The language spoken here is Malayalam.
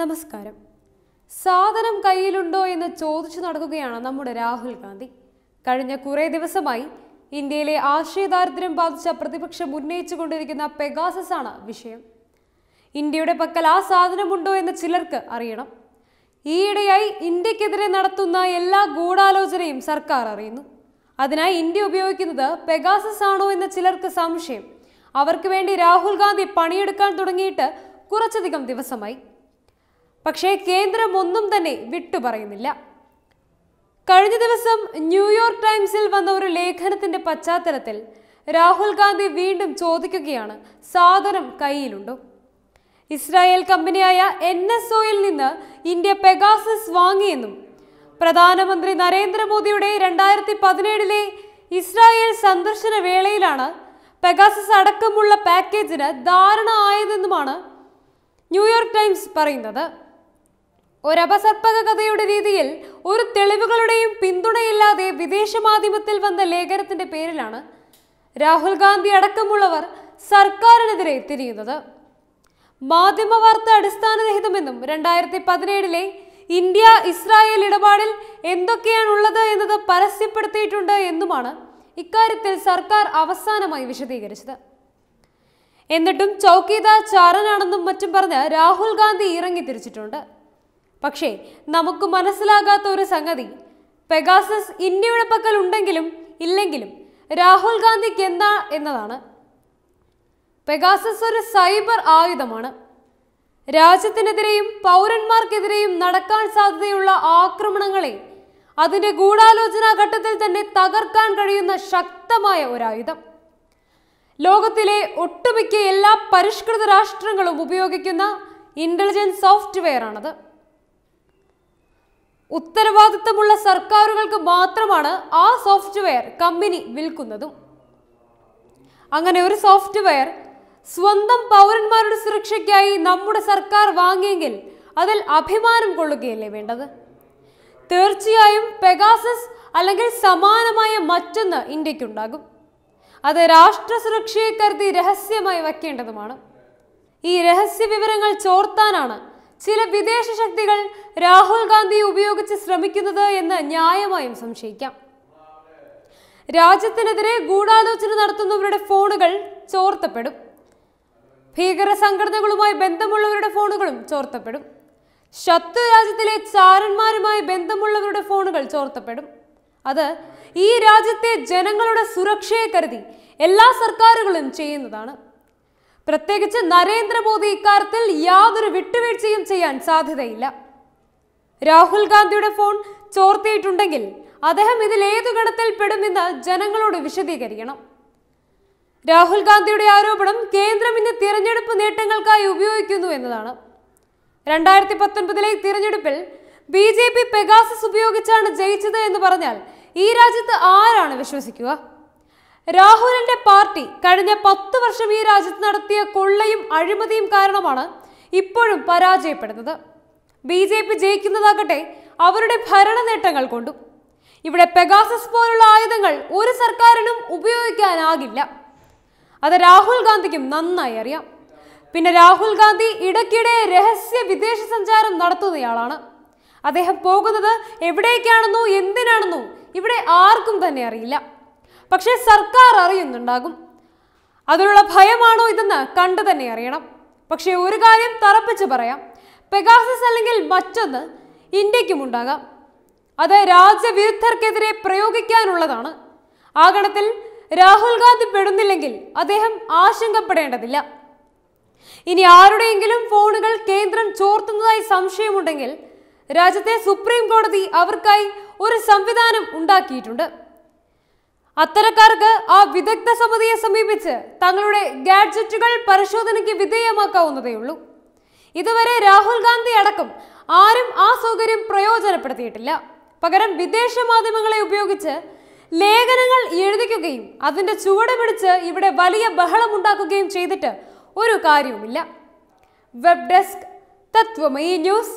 നമസ്കാരം സാധനം കയ്യിലുണ്ടോ എന്ന് ചോദിച്ചു നടക്കുകയാണ് നമ്മുടെ രാഹുൽ ഗാന്ധി കഴിഞ്ഞ കുറേ ദിവസമായി ഇന്ത്യയിലെ ആശയദാരിദ്ര്യം ബാധിച്ച പ്രതിപക്ഷം കൊണ്ടിരിക്കുന്ന പെഗാസസ് ആണ് വിഷയം ഇന്ത്യയുടെ പക്കൽ ആ സാധനമുണ്ടോ എന്ന് ചിലർക്ക് അറിയണം ഈയിടെയായി ഇന്ത്യക്കെതിരെ നടത്തുന്ന എല്ലാ ഗൂഢാലോചനയും സർക്കാർ അറിയുന്നു അതിനായി ഇന്ത്യ ഉപയോഗിക്കുന്നത് പെഗാസസ് ആണോ എന്ന് ചിലർക്ക് സംശയം അവർക്ക് വേണ്ടി രാഹുൽ ഗാന്ധി പണിയെടുക്കാൻ തുടങ്ങിയിട്ട് കുറച്ചധികം ദിവസമായി പക്ഷേ കേന്ദ്രം ഒന്നും തന്നെ വിട്ടുപറയുന്നില്ല കഴിഞ്ഞ ദിവസം ന്യൂയോർക്ക് ടൈംസിൽ വന്ന ഒരു ലേഖനത്തിന്റെ പശ്ചാത്തലത്തിൽ രാഹുൽ ഗാന്ധി വീണ്ടും ചോദിക്കുകയാണ് സാധനം കയ്യിലുണ്ടോ ഇസ്രായേൽ കമ്പനിയായ എൻ എസ് ഒയിൽ നിന്ന് ഇന്ത്യ പെഗാസസ് വാങ്ങിയെന്നും പ്രധാനമന്ത്രി നരേന്ദ്രമോദിയുടെ രണ്ടായിരത്തി പതിനേഴിലെ ഇസ്രായേൽ സന്ദർശന വേളയിലാണ് പെഗാസസ് അടക്കമുള്ള പാക്കേജിന് ധാരണ ആയതെന്നുമാണ് ന്യൂയോർക്ക് ടൈംസ് പറയുന്നത് ഒരപസർപ്പക കഥയുടെ രീതിയിൽ ഒരു തെളിവുകളുടെയും പിന്തുണയില്ലാതെ വിദേശ മാധ്യമത്തിൽ വന്ന ലേഖനത്തിന്റെ പേരിലാണ് രാഹുൽ ഗാന്ധി അടക്കമുള്ളവർ സർക്കാരിനെതിരെ തിരിയുന്നത് മാധ്യമ വാർത്ത അടിസ്ഥാനരഹിതമെന്നും രണ്ടായിരത്തി പതിനേഴിലെ ഇന്ത്യ ഇസ്രായേൽ ഇടപാടിൽ എന്തൊക്കെയാണുള്ളത് എന്നത് പരസ്യപ്പെടുത്തിയിട്ടുണ്ട് എന്നുമാണ് ഇക്കാര്യത്തിൽ സർക്കാർ അവസാനമായി വിശദീകരിച്ചത് എന്നിട്ടും ചൗക്കിദാർ ചാരനാണെന്നും മറ്റും പറഞ്ഞ് രാഹുൽ ഗാന്ധി ഇറങ്ങി തിരിച്ചിട്ടുണ്ട് പക്ഷേ നമുക്ക് മനസ്സിലാകാത്ത ഒരു സംഗതി പെഗാസസ് ഇന്ത്യയുടെ പക്കൽ ഉണ്ടെങ്കിലും ഇല്ലെങ്കിലും രാഹുൽ ഗാന്ധിക്ക് എന്താ എന്നതാണ് പെഗാസസ് ഒരു സൈബർ ആയുധമാണ് രാജ്യത്തിനെതിരെയും പൗരന്മാർക്കെതിരെയും നടക്കാൻ സാധ്യതയുള്ള ആക്രമണങ്ങളെ അതിന്റെ ഗൂഢാലോചനാ ഘട്ടത്തിൽ തന്നെ തകർക്കാൻ കഴിയുന്ന ശക്തമായ ഒരായുധം ലോകത്തിലെ ഒട്ടുമിക്ക എല്ലാ പരിഷ്കൃത രാഷ്ട്രങ്ങളും ഉപയോഗിക്കുന്ന ഇന്റലിജൻസ് സോഫ്റ്റ്വെയർ ആണത് ഉത്തരവാദിത്തമുള്ള സർക്കാരുകൾക്ക് മാത്രമാണ് ആ സോഫ്റ്റ്വെയർ കമ്പനി വിൽക്കുന്നതും അങ്ങനെ ഒരു സോഫ്റ്റ്വെയർ സ്വന്തം പൗരന്മാരുടെ സുരക്ഷയ്ക്കായി നമ്മുടെ സർക്കാർ വാങ്ങിയെങ്കിൽ അതിൽ അഭിമാനം കൊള്ളുകയല്ലേ വേണ്ടത് തീർച്ചയായും പെഗാസസ് അല്ലെങ്കിൽ സമാനമായ മറ്റൊന്ന് ഇന്ത്യക്കുണ്ടാകും അത് രാഷ്ട്ര സുരക്ഷയെ കരുതി രഹസ്യമായി വയ്ക്കേണ്ടതുമാണ് ഈ രഹസ്യ വിവരങ്ങൾ ചോർത്താനാണ് ചില വിദേശ ശക്തികൾ രാഹുൽ ഗാന്ധി ഉപയോഗിച്ച് ശ്രമിക്കുന്നത് എന്ന് ന്യായമായും സംശയിക്കാം രാജ്യത്തിനെതിരെ ഗൂഢാലോചന നടത്തുന്നവരുടെ ഫോണുകൾ ചോർത്തപ്പെടും ഭീകര സംഘടനകളുമായി ബന്ധമുള്ളവരുടെ ഫോണുകളും ചോർത്തപ്പെടും ശത്രു രാജ്യത്തിലെ ചാരന്മാരുമായി ബന്ധമുള്ളവരുടെ ഫോണുകൾ ചോർത്തപ്പെടും അത് ഈ രാജ്യത്തെ ജനങ്ങളുടെ സുരക്ഷയെ കരുതി എല്ലാ സർക്കാരുകളും ചെയ്യുന്നതാണ് പ്രത്യേകിച്ച് നരേന്ദ്രമോദി ഇക്കാര്യത്തിൽ യാതൊരു വിട്ടുവീഴ്ചയും ചെയ്യാൻ സാധ്യതയില്ല രാഹുൽ ഗാന്ധിയുടെ ഫോൺ ചോർത്തിയിട്ടുണ്ടെങ്കിൽ അദ്ദേഹം ഇതിൽ ഏതു ഗണത്തിൽ പെടുമെന്ന് ജനങ്ങളോട് വിശദീകരിക്കണം രാഹുൽ ഗാന്ധിയുടെ ആരോപണം കേന്ദ്രം ഇന്ന് തിരഞ്ഞെടുപ്പ് നേട്ടങ്ങൾക്കായി ഉപയോഗിക്കുന്നു എന്നതാണ് രണ്ടായിരത്തി പത്തൊൻപതിലെ തിരഞ്ഞെടുപ്പിൽ ബി ജെ പി പെഗാസസ് ഉപയോഗിച്ചാണ് ജയിച്ചത് എന്ന് പറഞ്ഞാൽ ഈ രാജ്യത്ത് ആരാണ് വിശ്വസിക്കുക രാഹുലിന്റെ പാർട്ടി കഴിഞ്ഞ പത്ത് വർഷം ഈ രാജ്യത്ത് നടത്തിയ കൊള്ളയും അഴിമതിയും കാരണമാണ് ഇപ്പോഴും പരാജയപ്പെടുന്നത് ബി ജെ പി ജയിക്കുന്നതാകട്ടെ അവരുടെ ഭരണ നേട്ടങ്ങൾ കൊണ്ടും ഇവിടെ പെഗാസസ് പോലുള്ള ആയുധങ്ങൾ ഒരു സർക്കാരിനും ഉപയോഗിക്കാനാകില്ല അത് രാഹുൽ ഗാന്ധിക്കും നന്നായി അറിയാം പിന്നെ രാഹുൽ ഗാന്ധി ഇടയ്ക്കിടെ രഹസ്യ വിദേശ സഞ്ചാരം നടത്തുന്നയാളാണ് അദ്ദേഹം പോകുന്നത് എവിടേക്കാണെന്നോ എന്തിനാണെന്നോ ഇവിടെ ആർക്കും തന്നെ അറിയില്ല പക്ഷേ സർക്കാർ അറിയുന്നുണ്ടാകും അതിനുള്ള ഭയമാണോ ഇതെന്ന് കണ്ടു തന്നെ അറിയണം പക്ഷേ ഒരു കാര്യം തറപ്പിച്ച് പറയാം പെഗാസസ് അല്ലെങ്കിൽ മറ്റൊന്ന് ഇന്ത്യക്കും ഉണ്ടാകാം അത് രാജ്യവിരുദ്ധർക്കെതിരെ പ്രയോഗിക്കാനുള്ളതാണ് ആകണത്തിൽ രാഹുൽ ഗാന്ധി പെടുന്നില്ലെങ്കിൽ അദ്ദേഹം ആശങ്കപ്പെടേണ്ടതില്ല ഇനി ആരുടെയെങ്കിലും ഫോണുകൾ കേന്ദ്രം ചോർത്തുന്നതായി സംശയമുണ്ടെങ്കിൽ രാജ്യത്തെ സുപ്രീം കോടതി അവർക്കായി ഒരു സംവിധാനം ഉണ്ടാക്കിയിട്ടുണ്ട് അത്തരക്കാർക്ക് ആ വിദഗ്ധ സമിതിയെ സമീപിച്ച് തങ്ങളുടെ ഗാഡ്ജറ്റുകൾ പരിശോധനയ്ക്ക് വിധേയമാക്കാവുന്നതേയുള്ളൂ ഇതുവരെ രാഹുൽ ഗാന്ധി അടക്കം ആരും ആ സൗകര്യം പ്രയോജനപ്പെടുത്തിയിട്ടില്ല പകരം വിദേശ മാധ്യമങ്ങളെ ഉപയോഗിച്ച് ലേഖനങ്ങൾ എഴുതിക്കുകയും അതിൻ്റെ ചുവട് പിടിച്ച് ഇവിടെ വലിയ ബഹളമുണ്ടാക്കുകയും ചെയ്തിട്ട് ഒരു കാര്യവുമില്ല വെബ് ഡെസ്ക് തത്വമയി ന്യൂസ്